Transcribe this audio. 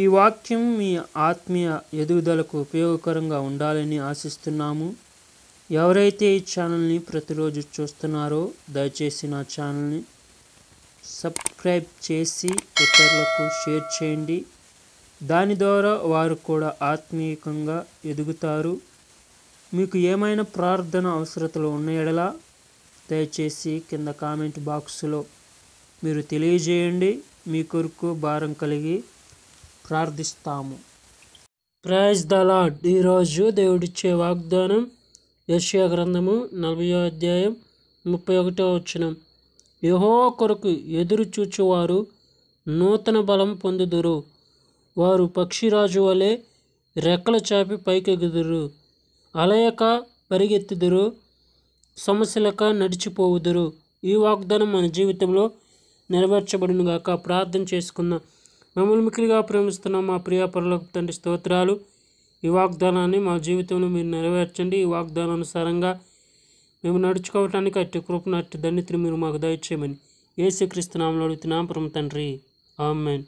ఈ వాక్యం మీ ఆత్మీయ ఎదుగుదలకు ఉపయోగకరంగా ఉండాలని ఆశిస్తున్నాము ఎవరైతే ఈ ఛానల్ని ప్రతిరోజు చూస్తున్నారో దయచేసి నా ఛానల్ని సబ్స్క్రైబ్ చేసి ఇతరులకు షేర్ చేయండి దాని ద్వారా వారు కూడా ఆత్మీయంగా ఎదుగుతారు మీకు ఏమైనా ప్రార్థన అవసరతలు ఉన్న దయచేసి కింద కామెంట్ బాక్స్లో మీరు తెలియజేయండి మీ కొరకు భారం కలిగి ప్రార్థిస్తాము ప్రైజ్ లాడ్ ఈరోజు దేవుడిచ్చే వాగ్దానం యశ్యా గ్రంథము నలభై అధ్యాయం ముప్పై ఒకటో వచనం యహో కొరకు ఎదురు చూచువారు నూతన బలం పొందుదురు వారు పక్షిరాజు వలె రెక్కల చాపి పైకెగుదురు అలయక పరిగెత్తుదురు సమస్యలక నడిచిపోవుదురు ఈ వాగ్దానం మన జీవితంలో నెరవేర్చబడినగాక ప్రార్థన చేసుకుందాం మమ్మల్ని మిక్కిలిగా ప్రేమిస్తున్న మా ప్రియ తండ్రి స్తోత్రాలు ఈ వాగ్దానాన్ని మా జీవితంలో మీరు నెరవేర్చండి ఈ వాగ్దానానుసారంగా మేము నడుచుకోవటానికి అట్టి కృపను అట్టి దన్నితిని మీరు మాకు దయచేయమని ఏసుక్రీస్తు నామలో అడుగుతున్నాం పరమ తండ్రి ఆమెన్